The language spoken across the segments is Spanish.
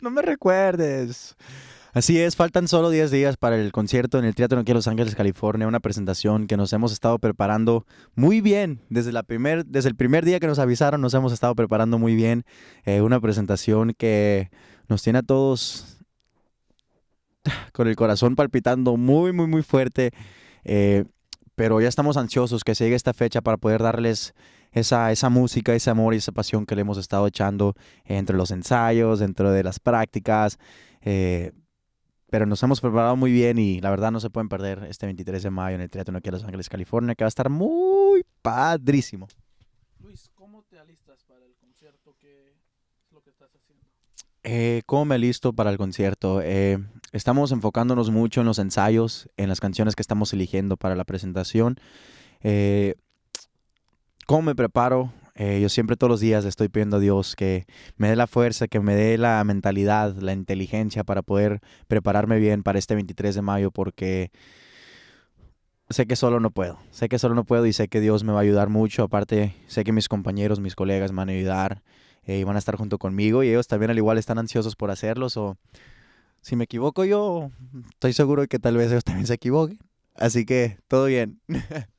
No me recuerdes. Así es, faltan solo 10 días para el concierto en el Teatro aquí Los Ángeles, California, una presentación que nos hemos estado preparando muy bien. Desde, la primer, desde el primer día que nos avisaron nos hemos estado preparando muy bien. Eh, una presentación que nos tiene a todos con el corazón palpitando muy, muy, muy fuerte. Eh, pero ya estamos ansiosos que llegue esta fecha para poder darles esa, esa música, ese amor y esa pasión que le hemos estado echando entre los ensayos, dentro de las prácticas. Eh, pero nos hemos preparado muy bien y la verdad no se pueden perder este 23 de mayo en el Teatro aquí de Los Ángeles, California, que va a estar muy padrísimo. Luis, ¿cómo te alistas para el concierto? ¿Qué es lo que estás haciendo? Eh, ¿Cómo me listo para el concierto? Eh, estamos enfocándonos mucho en los ensayos, en las canciones que estamos eligiendo para la presentación. Eh, ¿Cómo me preparo? Eh, yo siempre todos los días estoy pidiendo a Dios que me dé la fuerza, que me dé la mentalidad, la inteligencia para poder prepararme bien para este 23 de mayo porque sé que solo no puedo, sé que solo no puedo y sé que Dios me va a ayudar mucho. Aparte, sé que mis compañeros, mis colegas me van a ayudar eh, y van a estar junto conmigo y ellos también al igual están ansiosos por hacerlos o si me equivoco yo, estoy seguro de que tal vez ellos también se equivoquen. Así que todo bien.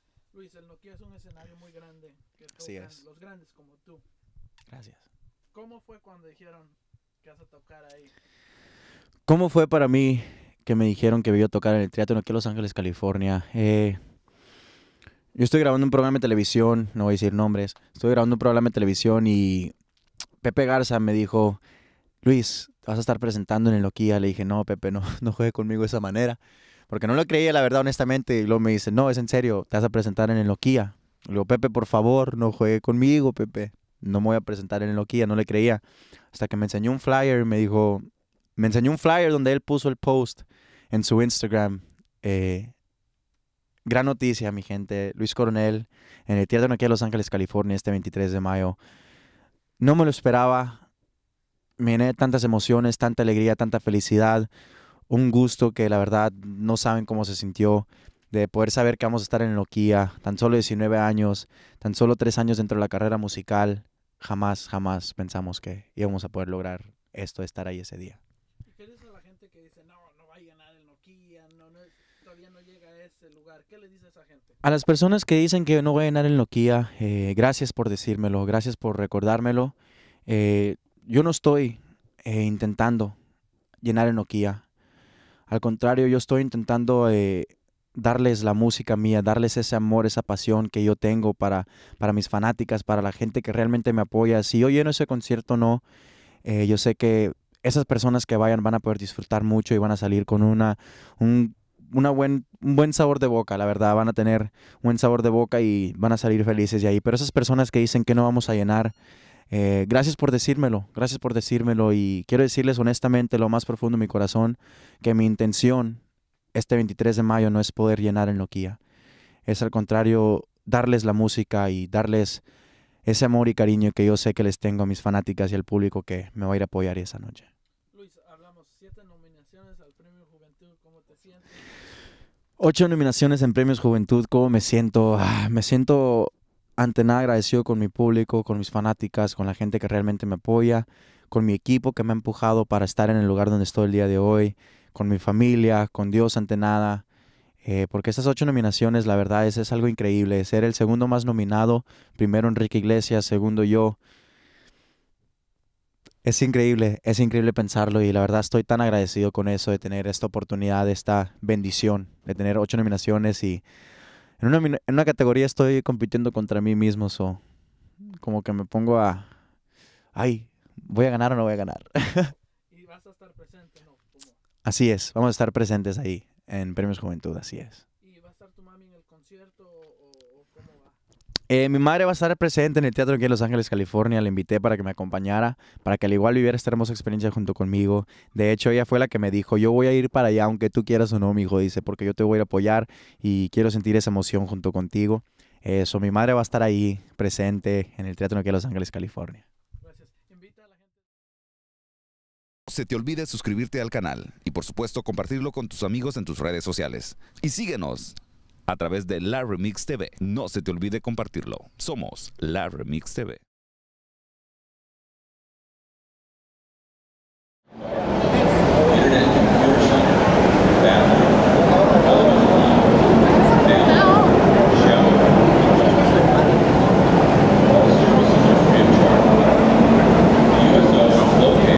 los grandes como tú. Gracias. ¿Cómo fue cuando dijeron que vas a tocar ahí? ¿Cómo fue para mí que me dijeron que voy a tocar en el teatro aquí en Los Ángeles, California? Eh, yo estoy grabando un programa de televisión, no voy a decir nombres, estoy grabando un programa de televisión y Pepe Garza me dijo, Luis, vas a estar presentando en el Loquía. Le dije, no, Pepe, no, no juegue conmigo de esa manera. Porque no lo creía, la verdad, honestamente. Y luego me dice, no, es en serio, te vas a presentar en el le digo, Pepe, por favor, no juegue conmigo, Pepe. No me voy a presentar en Loquía, no le creía. Hasta que me enseñó un flyer y me dijo, me enseñó un flyer donde él puso el post en su Instagram. Eh, gran noticia, mi gente. Luis Coronel, en el Tierra de Los Ángeles, California, este 23 de mayo. No me lo esperaba. Me llené tantas emociones, tanta alegría, tanta felicidad. Un gusto que la verdad no saben cómo se sintió de poder saber que vamos a estar en Nokia, tan solo 19 años, tan solo 3 años dentro de la carrera musical, jamás, jamás pensamos que íbamos a poder lograr esto, estar ahí ese día. qué dice a la gente que dice, no, no va a llenar todavía no llega a ese lugar? ¿Qué le dices a esa gente? A las personas que dicen que no voy a llenar en Nokia, eh, gracias por decírmelo, gracias por recordármelo. Eh, yo no estoy eh, intentando llenar en Nokia, Al contrario, yo estoy intentando darles la música mía, darles ese amor, esa pasión que yo tengo para, para mis fanáticas, para la gente que realmente me apoya. Si yo lleno ese concierto no, eh, yo sé que esas personas que vayan van a poder disfrutar mucho y van a salir con una, un, una buen, un buen sabor de boca, la verdad. Van a tener un buen sabor de boca y van a salir felices de ahí. Pero esas personas que dicen que no vamos a llenar, eh, gracias por decírmelo, gracias por decírmelo. Y quiero decirles honestamente, lo más profundo de mi corazón, que mi intención este 23 de mayo no es poder llenar en Nokia. Es al contrario, darles la música y darles ese amor y cariño que yo sé que les tengo a mis fanáticas y al público que me va a ir a apoyar esa noche. Luis, hablamos siete nominaciones al Premio Juventud, ¿cómo te sientes? Ocho nominaciones en Premios Juventud, ¿cómo me siento? Ah, me siento ante nada agradecido con mi público, con mis fanáticas, con la gente que realmente me apoya, con mi equipo que me ha empujado para estar en el lugar donde estoy el día de hoy con mi familia, con Dios ante nada. Eh, porque esas ocho nominaciones, la verdad, es, es algo increíble. Ser el segundo más nominado, primero Enrique Iglesias, segundo yo. Es increíble, es increíble pensarlo y la verdad estoy tan agradecido con eso de tener esta oportunidad, esta bendición, de tener ocho nominaciones y en una, categoría estoy compitiendo contra mí mismo, como que me pongo a, ay, ¿voy a ganar o no voy a ganar? Así es, vamos a estar presentes ahí en Premios Juventud, así es. mi madre va a estar presente en el teatro aquí en Los Ángeles, California. La invité para que me acompañara, para que al igual viviera esta hermosa experiencia junto conmigo. De hecho, ella fue la que me dijo, yo voy a ir para allá, aunque tú quieras o no, mi hijo, dice, porque yo te voy a apoyar y quiero sentir esa emoción junto contigo. Eso, mi madre va a estar ahí presente en el teatro aquí en Los Ángeles, California. se te olvide suscribirte al canal y por supuesto compartirlo con tus amigos en tus redes sociales. Y síguenos a través de La Remix TV. No se te olvide compartirlo. Somos La Remix TV.